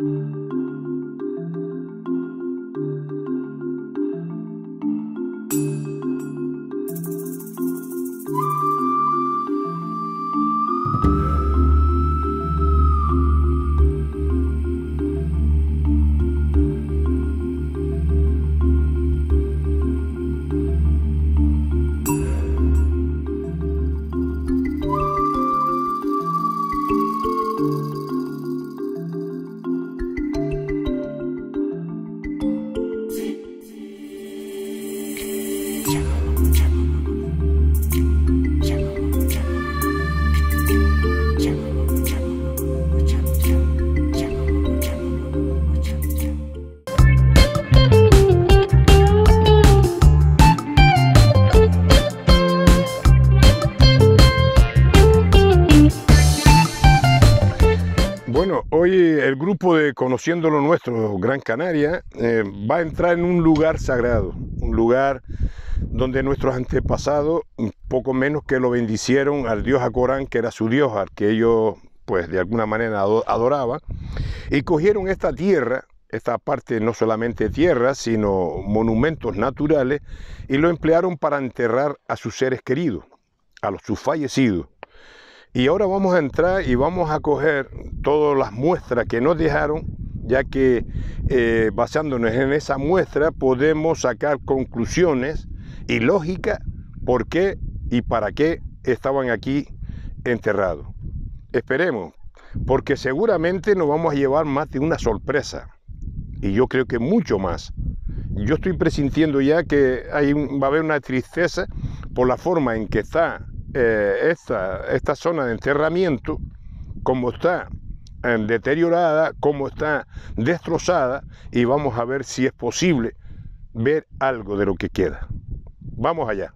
Thank you. conociendo lo nuestro, Gran Canaria, eh, va a entrar en un lugar sagrado, un lugar donde nuestros antepasados, poco menos que lo bendicieron al dios Acorán, que era su dios, al que ellos pues de alguna manera adoraban, y cogieron esta tierra, esta parte no solamente tierra, sino monumentos naturales, y lo emplearon para enterrar a sus seres queridos, a los sus fallecidos. Y ahora vamos a entrar y vamos a coger todas las muestras que nos dejaron, ya que eh, basándonos en esa muestra podemos sacar conclusiones y lógica por qué y para qué estaban aquí enterrados. Esperemos, porque seguramente nos vamos a llevar más de una sorpresa, y yo creo que mucho más. Yo estoy presintiendo ya que hay, va a haber una tristeza por la forma en que está eh, esta, esta zona de enterramiento, como está eh, deteriorada, como está destrozada y vamos a ver si es posible ver algo de lo que queda. Vamos allá.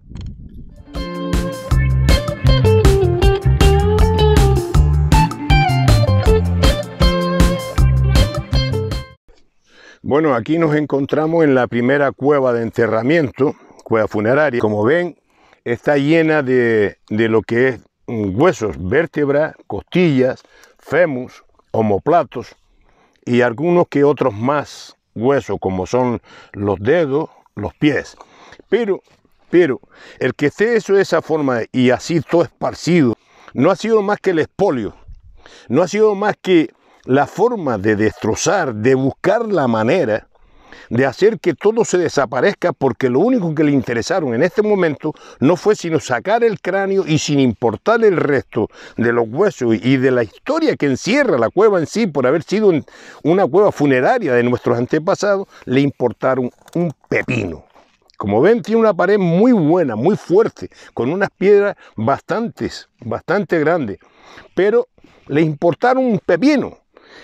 Bueno, aquí nos encontramos en la primera cueva de enterramiento, cueva funeraria. Como ven, está llena de, lo que es mm, huesos, vértebras, costillas, fémus, homoplatos y algunos que otros más huesos, como son los dedos, los pies. Pero, pero, el que esté eso de esa forma y así todo esparcido, no ha sido más que el espolio, no ha sido más que la forma de destrozar, de buscar la manera de hacer que todo se desaparezca porque lo único que le interesaron en este momento no fue sino sacar el cráneo y sin importar el resto de los huesos y de la historia que encierra la cueva en sí por haber sido una cueva funeraria de nuestros antepasados, le importaron un pepino. Como ven, tiene una pared muy buena, muy fuerte, con unas piedras bastantes, bastante grandes, pero le importaron un pepino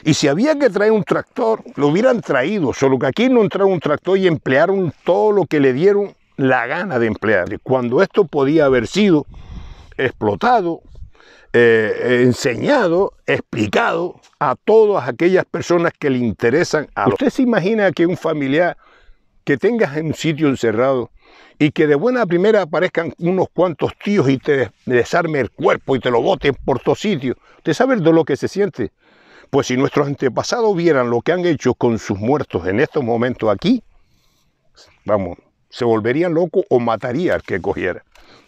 y si había que traer un tractor, lo hubieran traído, solo que aquí no entraron un tractor y emplearon todo lo que le dieron la gana de emplear. Cuando esto podía haber sido explotado, eh, enseñado, explicado a todas aquellas personas que le interesan a ¿Usted se imagina que un familiar que tengas en un sitio encerrado y que de buena primera aparezcan unos cuantos tíos y te desarme el cuerpo y te lo boten por todos sitio. ¿Usted sabe de lo que se siente? Pues si nuestros antepasados vieran lo que han hecho con sus muertos en estos momentos aquí, vamos, se volverían locos o mataría al que cogiera.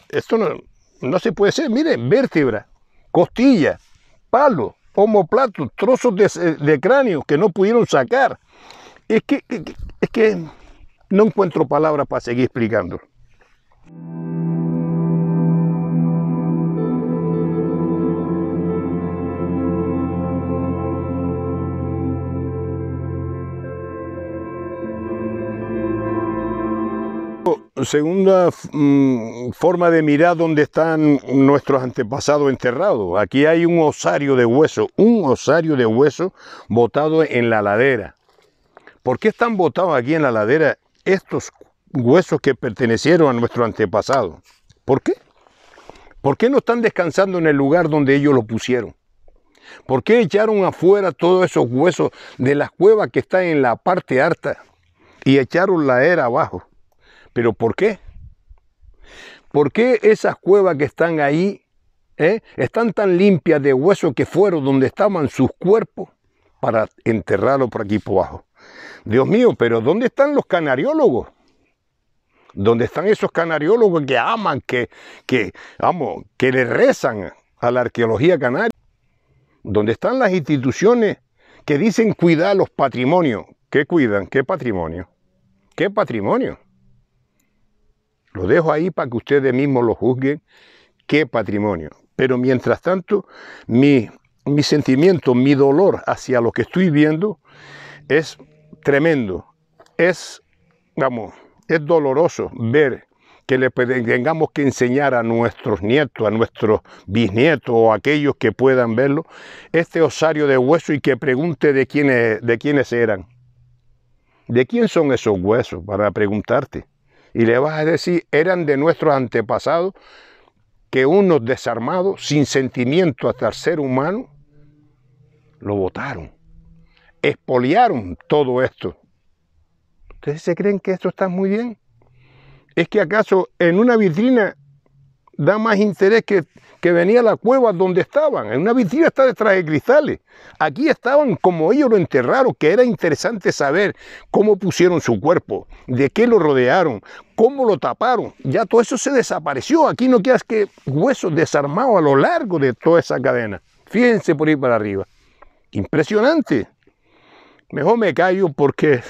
Esto no, no se puede ser. Miren, vértebra, costilla, palo, homoplatos, trozos de, cráneo que no pudieron sacar. Es que, es que no encuentro palabras para seguir explicando. Segunda mm, forma de mirar dónde están nuestros antepasados enterrados. Aquí hay un osario de hueso, un osario de hueso botado en la ladera. ¿Por qué están botados aquí en la ladera estos huesos que pertenecieron a nuestros antepasados? ¿Por qué? ¿Por qué no están descansando en el lugar donde ellos lo pusieron? ¿Por qué echaron afuera todos esos huesos de las cuevas que están en la parte alta y echaron la era abajo? ¿Pero por qué? ¿Por qué esas cuevas que están ahí ¿eh? están tan limpias de huesos que fueron donde estaban sus cuerpos para enterrarlos por aquí por abajo? Dios mío, pero ¿dónde están los canariólogos? ¿Dónde están esos canariólogos que aman, que, que, que le rezan a la arqueología canaria? ¿Dónde están las instituciones que dicen cuidar los patrimonios? ¿Qué cuidan? ¿Qué patrimonio? ¿Qué patrimonio? Lo dejo ahí para que ustedes mismos lo juzguen qué patrimonio. Pero mientras tanto, mi, mi sentimiento, mi dolor hacia lo que estoy viendo es tremendo. Es, vamos, es doloroso ver que le tengamos que enseñar a nuestros nietos, a nuestros bisnietos o a aquellos que puedan verlo, este osario de hueso y que pregunte de quiénes, de quiénes eran. ¿De quién son esos huesos? Para preguntarte y le vas a decir, eran de nuestros antepasados, que unos desarmados, sin sentimiento hasta el ser humano, lo votaron, expoliaron todo esto. ¿Ustedes se creen que esto está muy bien? ¿Es que acaso en una vitrina da más interés que, que venía a la cueva donde estaban. En una vitrina está detrás de cristales. Aquí estaban como ellos lo enterraron, que era interesante saber cómo pusieron su cuerpo, de qué lo rodearon, cómo lo taparon. Ya todo eso se desapareció. Aquí no quedas que huesos desarmados a lo largo de toda esa cadena. Fíjense por ahí para arriba. Impresionante. Mejor me callo porque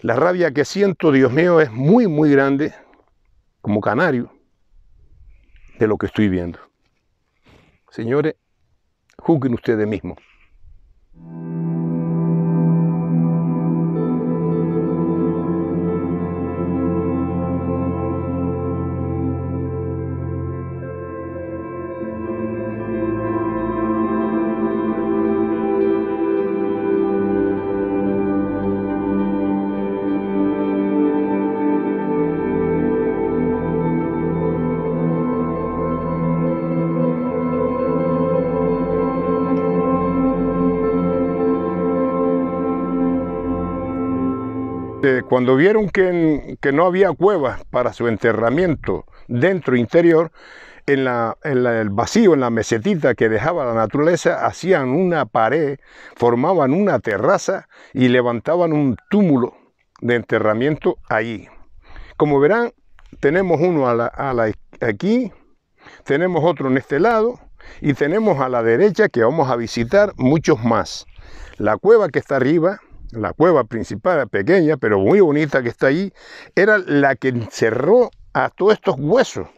la rabia que siento, Dios mío, es muy, muy grande como canario lo que estoy viendo. Señores, juzguen ustedes mismos. cuando vieron que, no había cuevas para su enterramiento dentro interior, en, el vacío, en la mesetita que dejaba la naturaleza, hacían una pared, formaban una terraza y levantaban un túmulo de enterramiento allí. Como verán, tenemos uno aquí, tenemos otro en este lado y tenemos a la derecha que vamos a visitar muchos más. La cueva que está arriba, la cueva principal, pequeña, pero muy bonita que está allí, era la que encerró a todos estos huesos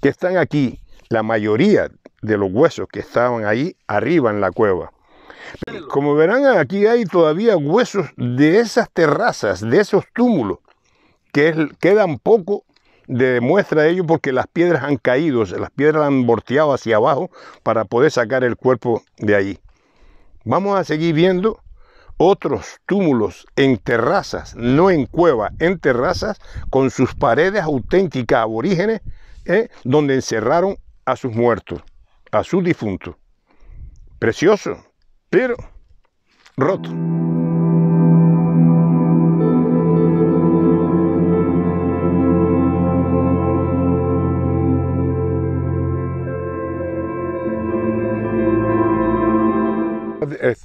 que están aquí, la mayoría de los huesos que estaban ahí arriba en la cueva. Como verán, aquí hay todavía huesos de esas terrazas, de esos túmulos, que quedan poco de muestra de ello porque las piedras han caído, las piedras han volteado hacia abajo para poder sacar el cuerpo de allí. Vamos a seguir viendo otros túmulos en terrazas, no en cueva en terrazas, con sus paredes auténticas aborígenes, ¿eh? donde encerraron a sus muertos, a sus difuntos. Precioso, pero roto.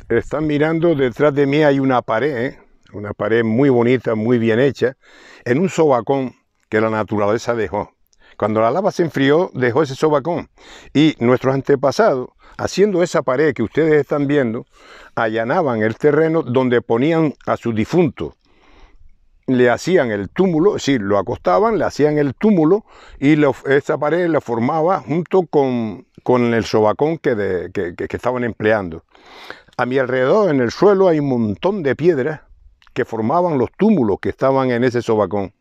están mirando, detrás de mí hay una pared, ¿eh? una pared muy bonita, muy bien hecha, en un sobacón que la naturaleza dejó. Cuando la lava se enfrió, dejó ese sobacón. Y nuestros antepasados, haciendo esa pared que ustedes están viendo, allanaban el terreno donde ponían a sus difuntos le hacían el túmulo, sí, lo acostaban, le hacían el túmulo y esa pared la formaba junto con, con el sobacón que, estaban empleando. A mi alrededor, en el suelo, hay un montón de piedras que formaban los túmulos que estaban en ese sobacón.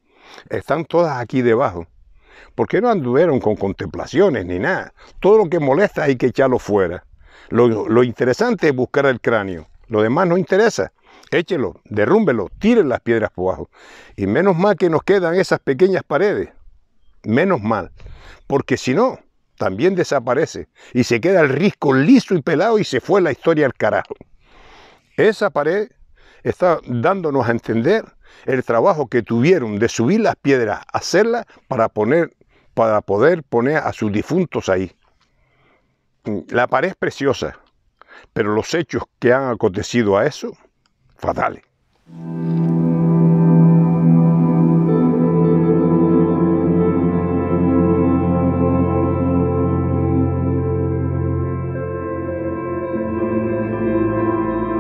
Están todas aquí debajo. Porque no anduvieron con contemplaciones ni nada. Todo lo que molesta hay que echarlo fuera. lo interesante es buscar el cráneo. Lo demás no interesa échelo, derrúmbelo, tire las piedras por abajo. Y menos mal que nos quedan esas pequeñas paredes, menos mal, porque si no, también desaparece y se queda el risco liso y pelado y se fue la historia al carajo. Esa pared está dándonos a entender el trabajo que tuvieron de subir las piedras, hacerlas para, poner, para poder poner a sus difuntos ahí. La pared es preciosa, pero los hechos que han acontecido a eso fatales.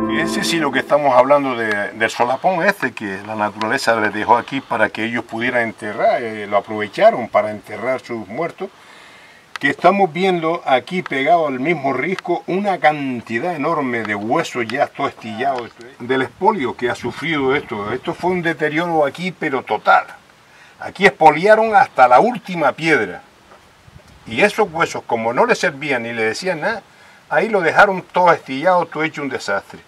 Pues Fíjense si lo que estamos hablando de, del solapón este que la naturaleza les dejó aquí para que ellos pudieran enterrar, eh, lo aprovecharon para enterrar sus muertos que estamos viendo aquí pegado al mismo risco una cantidad enorme de huesos ya todo estillado del espolio que ha sufrido esto. Esto fue un deterioro aquí, pero total. Aquí espoliaron hasta la última piedra. Y esos huesos, como no le servían ni le decían nada, ahí lo dejaron todo estillado, todo hecho un desastre.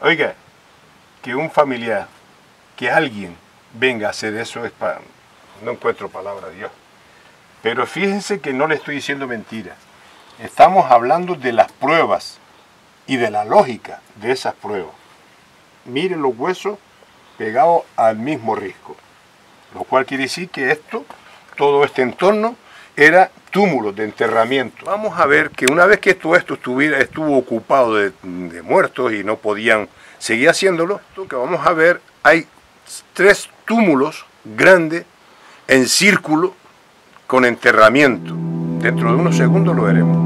Oiga, que un familiar, que alguien venga a hacer eso es para... No encuentro palabra, Dios. Pero fíjense que no le estoy diciendo mentiras. Estamos hablando de las pruebas y de la lógica de esas pruebas. Miren los huesos pegados al mismo risco. Lo cual quiere decir que esto, todo este entorno, era túmulo de enterramiento. Vamos a ver que una vez que todo esto estuvo ocupado de, muertos y no podían seguir haciéndolo, que vamos a ver, hay tres túmulos grandes en círculo con enterramiento. Dentro de unos segundos lo veremos.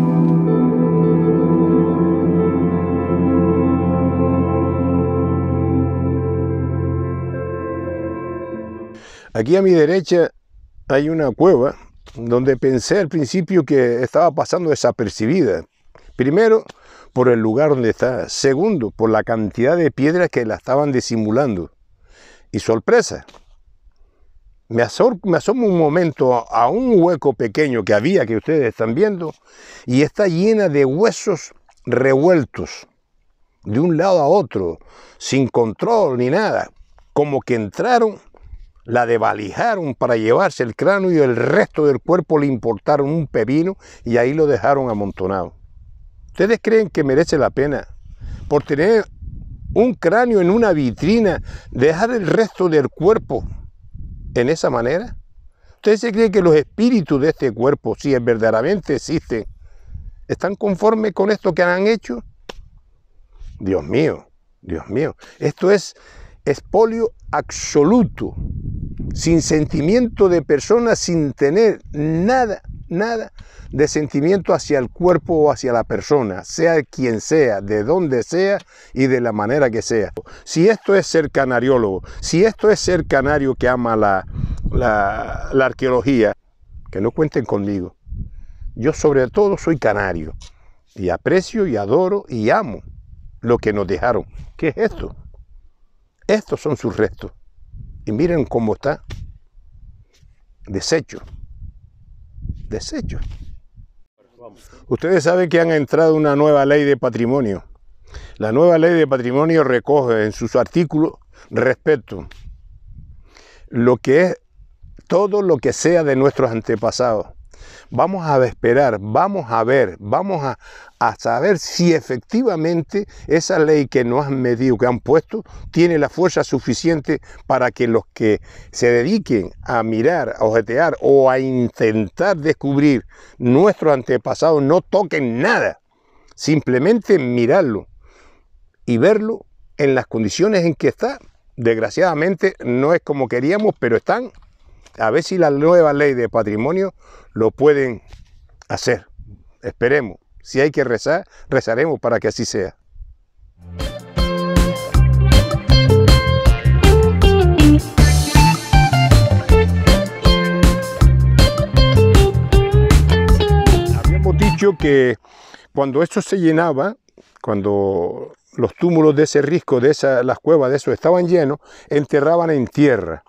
Aquí a mi derecha hay una cueva donde pensé al principio que estaba pasando desapercibida. Primero, por el lugar donde está. Segundo, por la cantidad de piedras que la estaban disimulando. Y sorpresa, me, asomo un momento a un hueco pequeño que había, que ustedes están viendo, y está llena de huesos revueltos, de un lado a otro, sin control ni nada, como que entraron, la devalijaron para llevarse el cráneo y el resto del cuerpo le importaron un pepino y ahí lo dejaron amontonado. ¿Ustedes creen que merece la pena por tener un cráneo en una vitrina, dejar el resto del cuerpo en esa manera? ¿Usted se cree que los espíritus de este cuerpo, si verdaderamente existen, están conformes con esto que han hecho? Dios mío, Dios mío. Esto es espolio absoluto, sin sentimiento de persona, sin tener nada nada de sentimiento hacia el cuerpo o hacia la persona, sea quien sea, de donde sea y de la manera que sea. Si esto es ser canariólogo, si esto es ser canario que ama la, la, arqueología, que no cuenten conmigo. Yo sobre todo soy canario y aprecio y adoro y amo lo que nos dejaron. ¿Qué es esto? Estos son sus restos. Y miren cómo está. Desecho. Ustedes saben que han entrado una nueva ley de patrimonio. La nueva ley de patrimonio recoge en sus artículos respecto lo que es todo lo que sea de nuestros antepasados vamos a esperar, vamos a ver, vamos a, saber si efectivamente esa ley que nos han medido, que han puesto, tiene la fuerza suficiente para que los que se dediquen a mirar, a ojetear o a intentar descubrir nuestro antepasado no toquen nada, simplemente mirarlo y verlo en las condiciones en que está. Desgraciadamente no es como queríamos, pero están. A ver si la nueva ley de patrimonio lo pueden hacer. Esperemos. Si hay que rezar, rezaremos para que así sea. Habíamos dicho que cuando esto se llenaba, cuando los túmulos de ese risco, de las cuevas de eso estaban llenos, enterraban en tierra.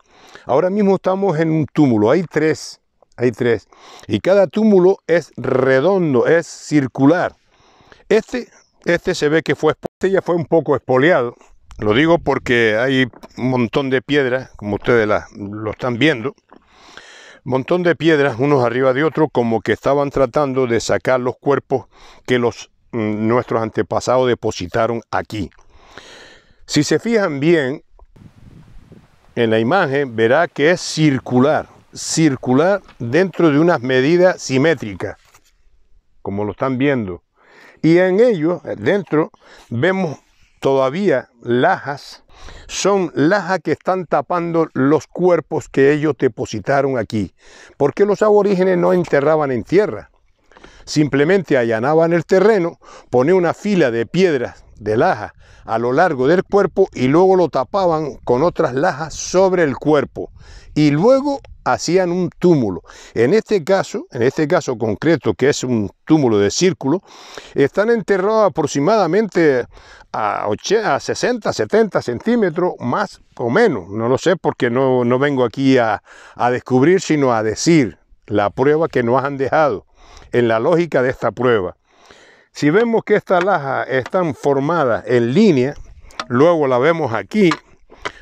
Ahora mismo estamos en un túmulo, hay tres hay tres. Y cada túmulo es redondo, es circular. Este, este se ve que fue, este ya fue un poco espoleado. Lo digo porque hay un montón de piedras, como ustedes lo están viendo. Montón de piedras, unos arriba de otros, como que estaban tratando de sacar los cuerpos que los, mm, nuestros antepasados depositaron aquí. Si se fijan bien en la imagen, verá que es circular circular dentro de unas medidas simétricas, como lo están viendo. Y en ello, dentro, vemos todavía lajas, son lajas que están tapando los cuerpos que ellos depositaron aquí, porque los aborígenes no enterraban en tierra, simplemente allanaban el terreno, ponían una fila de piedras de lajas a lo largo del cuerpo y luego lo tapaban con otras lajas sobre el cuerpo y luego hacían un túmulo. En este caso, en este caso concreto, que es un túmulo de círculo, están enterrados aproximadamente a, a 60, 70 centímetros, más o menos. No lo sé porque no, vengo aquí a, a descubrir, sino a decir la prueba que nos han dejado, en la lógica de esta prueba. Si vemos que estas lajas están formadas en línea, luego la vemos aquí,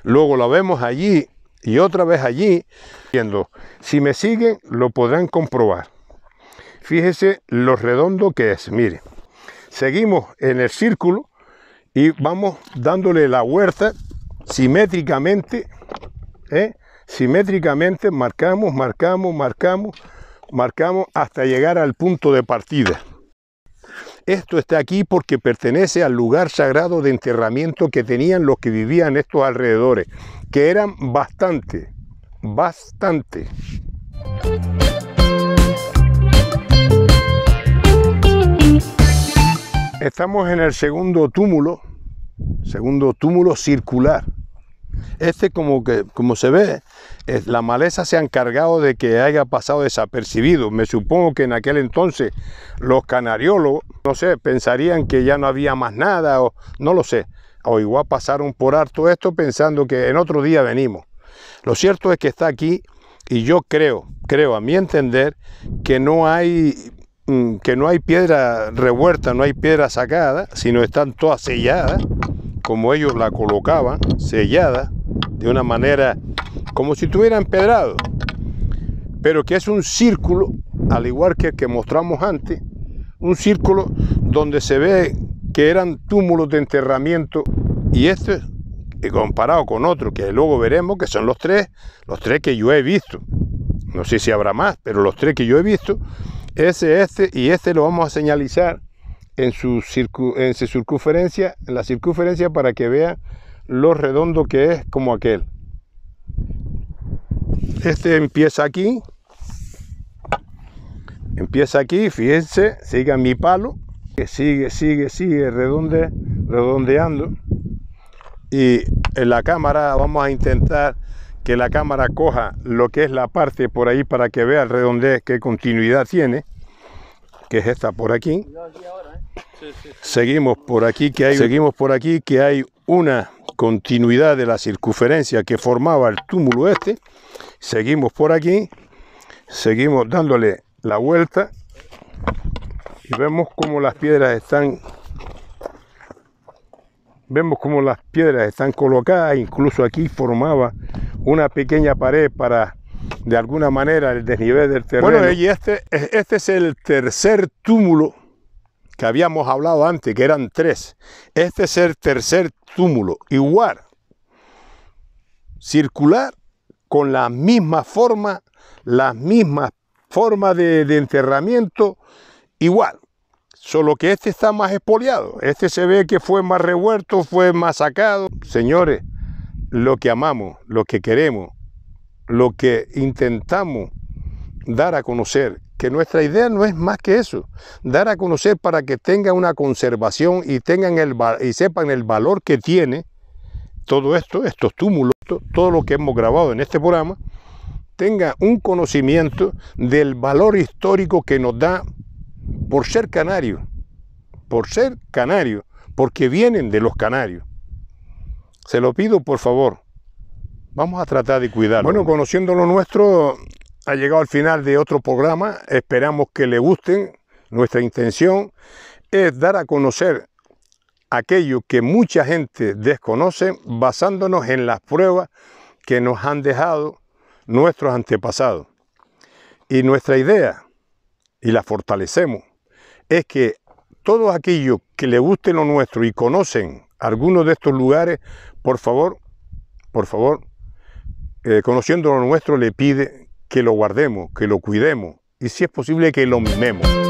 luego la vemos allí, y otra vez allí, viendo, si me siguen lo podrán comprobar. Fíjese lo redondo que es, mire. Seguimos en el círculo y vamos dándole la huerta simétricamente, ¿eh? simétricamente marcamos, marcamos, marcamos, marcamos hasta llegar al punto de partida. Esto está aquí porque pertenece al lugar sagrado de enterramiento que tenían los que vivían estos alrededores, que eran bastante, bastante. Estamos en el segundo túmulo, segundo túmulo circular este como, que, como se ve, es, la maleza se ha encargado de que haya pasado desapercibido. Me supongo que en aquel entonces los canariólogos, no sé, pensarían que ya no había más nada, o no lo sé. O igual pasaron por harto esto pensando que en otro día venimos. Lo cierto es que está aquí y yo creo, creo a mi entender, que no hay mm, que no hay piedra revuelta, no hay piedra sacada, sino están todas selladas como ellos la colocaban, sellada, de una manera como si estuviera empedrado, pero que es un círculo, al igual que el que mostramos antes, un círculo donde se ve que eran túmulos de enterramiento y este eh, comparado con otro que luego veremos que son los tres, los tres que yo he visto. No sé si habrá más, pero los tres que yo he visto, ese, este y este lo vamos a señalizar en su, circunferencia, en la circunferencia para que vea lo redondo que es como aquel. Este empieza aquí. Empieza aquí, fíjense, siga mi palo, que sigue, sigue, sigue redondeando. Y en la cámara vamos a intentar que la cámara coja lo que es la parte por ahí para que vea el redondez, qué continuidad tiene, que es esta por aquí. Seguimos por aquí que hay, seguimos por aquí que hay una continuidad de la circunferencia que formaba el túmulo este. Seguimos por aquí, seguimos dándole la vuelta y vemos cómo las piedras están vemos cómo las piedras están colocadas, incluso aquí formaba una pequeña pared para de alguna manera el desnivel del terreno. Bueno, y este, este es el tercer túmulo que habíamos hablado antes, que eran tres. Este es el tercer túmulo, igual, circular, con la misma forma, las mismas formas de, encerramiento. enterramiento, igual. Solo que este está más espoliado, este se ve que fue más revuelto, fue más sacado. Señores, lo que amamos, lo que queremos, lo que intentamos dar a conocer que nuestra idea no es más que eso, dar a conocer para que tengan una conservación y, tengan el, y sepan el valor que tiene todo esto, estos túmulos, todo lo que hemos grabado en este programa, tenga un conocimiento del valor histórico que nos da por ser canario, por ser canario, porque vienen de los canarios. Se lo pido por favor. Vamos a tratar de cuidarlo. Bueno, conociendo lo nuestro, ha llegado al final de otro programa, esperamos que le gusten. Nuestra intención es dar a conocer aquello que mucha gente desconoce basándonos en las pruebas que nos han dejado nuestros antepasados. Y nuestra idea, y la fortalecemos, es que todos aquellos que le guste lo nuestro y conocen algunos de estos lugares, por favor, por favor, eh, conociendo lo nuestro, le pide que lo guardemos, que lo cuidemos y si es posible que lo mimemos.